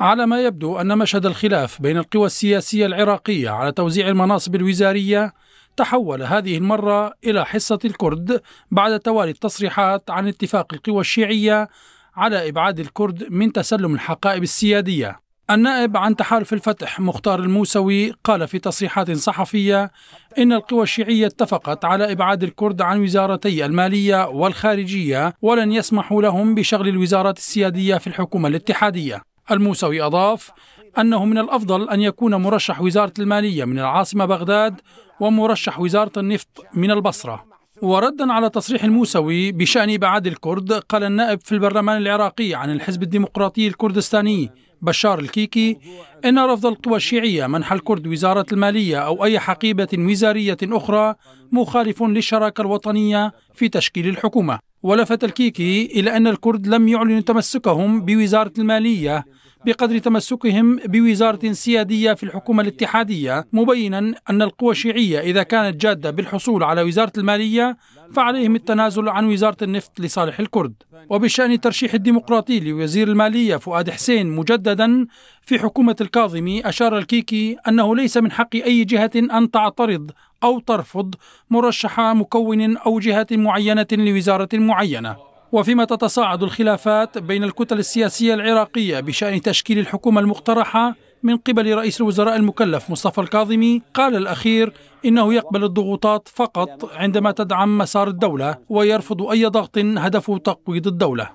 على ما يبدو أن مشهد الخلاف بين القوى السياسية العراقية على توزيع المناصب الوزارية تحول هذه المرة إلى حصة الكرد بعد توالي التصريحات عن اتفاق القوى الشيعية على إبعاد الكرد من تسلم الحقائب السيادية النائب عن تحالف الفتح مختار الموسوي قال في تصريحات صحفية إن القوى الشيعية اتفقت على إبعاد الكرد عن وزارتي المالية والخارجية ولن يسمحوا لهم بشغل الوزارات السيادية في الحكومة الاتحادية الموسوي أضاف أنه من الأفضل أن يكون مرشح وزارة المالية من العاصمة بغداد ومرشح وزارة النفط من البصرة وردا على تصريح الموسوي بشأن إبعاد الكرد قال النائب في البرلمان العراقي عن الحزب الديمقراطي الكردستاني بشار الكيكي إن رفض القوى الشيعية منح الكرد وزارة المالية أو أي حقيبة وزارية أخرى مخالف للشراكة الوطنية في تشكيل الحكومة ولفت الكيكي إلى أن الكرد لم يعلنوا تمسكهم بوزارة المالية بقدر تمسكهم بوزارة سيادية في الحكومة الاتحادية مبينا أن القوى الشيعية إذا كانت جادة بالحصول على وزارة المالية فعليهم التنازل عن وزارة النفط لصالح الكرد وبشأن ترشيح الديمقراطي لوزير المالية فؤاد حسين مجددا في حكومة الكاظمي أشار الكيكي أنه ليس من حق أي جهة أن تعترض أو ترفض مرشح مكون أو جهة معينة لوزارة معينة وفيما تتصاعد الخلافات بين الكتل السياسية العراقية بشأن تشكيل الحكومة المقترحة من قبل رئيس الوزراء المكلف مصطفى الكاظمي قال الأخير إنه يقبل الضغوطات فقط عندما تدعم مسار الدولة ويرفض أي ضغط هدفه تقويض الدولة